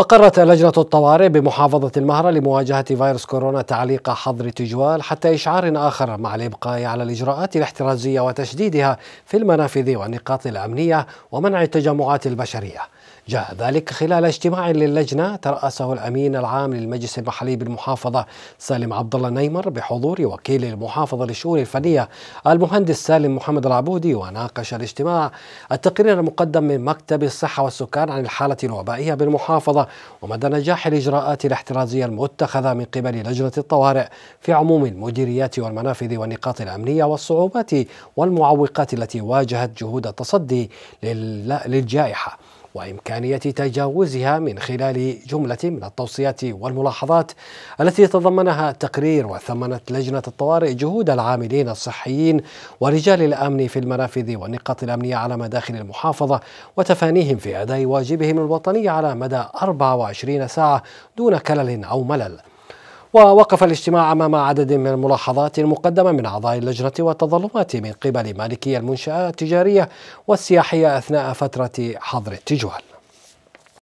أقرت لجنة الطوارئ بمحافظة المهرة لمواجهة فيروس كورونا تعليق حظر تجوال حتى إشعار آخر مع الإبقاء على الإجراءات الاحترازية وتشديدها في المنافذ والنقاط الأمنية ومنع التجمعات البشرية. جاء ذلك خلال اجتماع للجنة ترأسه الأمين العام للمجلس المحلي بالمحافظة سالم عبد الله نيمر بحضور وكيل المحافظة للشؤون الفنية المهندس سالم محمد العبودي وناقش الاجتماع التقرير المقدم من مكتب الصحة والسكان عن الحالة الوبائية بالمحافظة ومدى نجاح الإجراءات الاحترازية المتخذة من قبل لجنة الطوارئ في عموم المديريات والمنافذ والنقاط الأمنية والصعوبات والمعوقات التي واجهت جهود التصدي للجائحة وإمكانية تجاوزها من خلال جملة من التوصيات والملاحظات التي تضمنها التقرير وثمنت لجنة الطوارئ جهود العاملين الصحيين ورجال الأمن في المنافذ والنقاط الأمنية على مداخل المحافظة وتفانيهم في أداء واجبهم الوطني على مدى 24 ساعة دون كلل أو ملل ووقف الاجتماع أمام عدد من الملاحظات المقدمة من أعضاء اللجنة والتظلمات من قبل مالكي المنشآت التجارية والسياحية أثناء فترة حظر التجوال